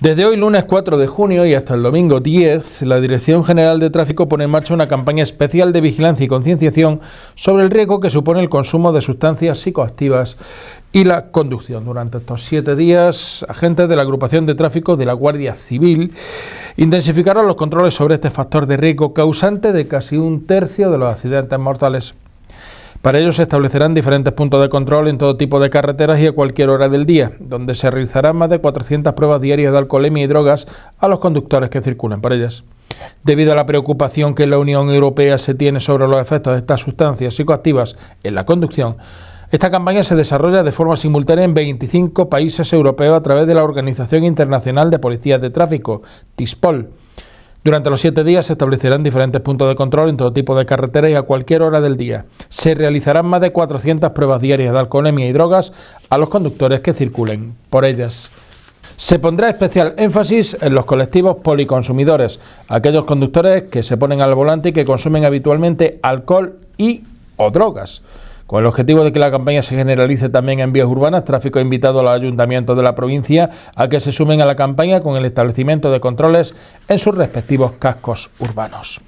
Desde hoy lunes 4 de junio y hasta el domingo 10, la Dirección General de Tráfico pone en marcha una campaña especial de vigilancia y concienciación sobre el riesgo que supone el consumo de sustancias psicoactivas y la conducción. Durante estos siete días, agentes de la agrupación de tráfico de la Guardia Civil intensificaron los controles sobre este factor de riesgo causante de casi un tercio de los accidentes mortales para ello se establecerán diferentes puntos de control en todo tipo de carreteras y a cualquier hora del día, donde se realizarán más de 400 pruebas diarias de alcoholemia y drogas a los conductores que circulan por ellas. Debido a la preocupación que la Unión Europea se tiene sobre los efectos de estas sustancias psicoactivas en la conducción, esta campaña se desarrolla de forma simultánea en 25 países europeos a través de la Organización Internacional de Policías de Tráfico, TISPOL durante los siete días se establecerán diferentes puntos de control en todo tipo de carreteras y a cualquier hora del día. Se realizarán más de 400 pruebas diarias de alcoholemia y drogas a los conductores que circulen por ellas. Se pondrá especial énfasis en los colectivos policonsumidores, aquellos conductores que se ponen al volante y que consumen habitualmente alcohol y o drogas. Con el objetivo de que la campaña se generalice también en vías urbanas, Tráfico ha invitado a los ayuntamientos de la provincia a que se sumen a la campaña con el establecimiento de controles en sus respectivos cascos urbanos.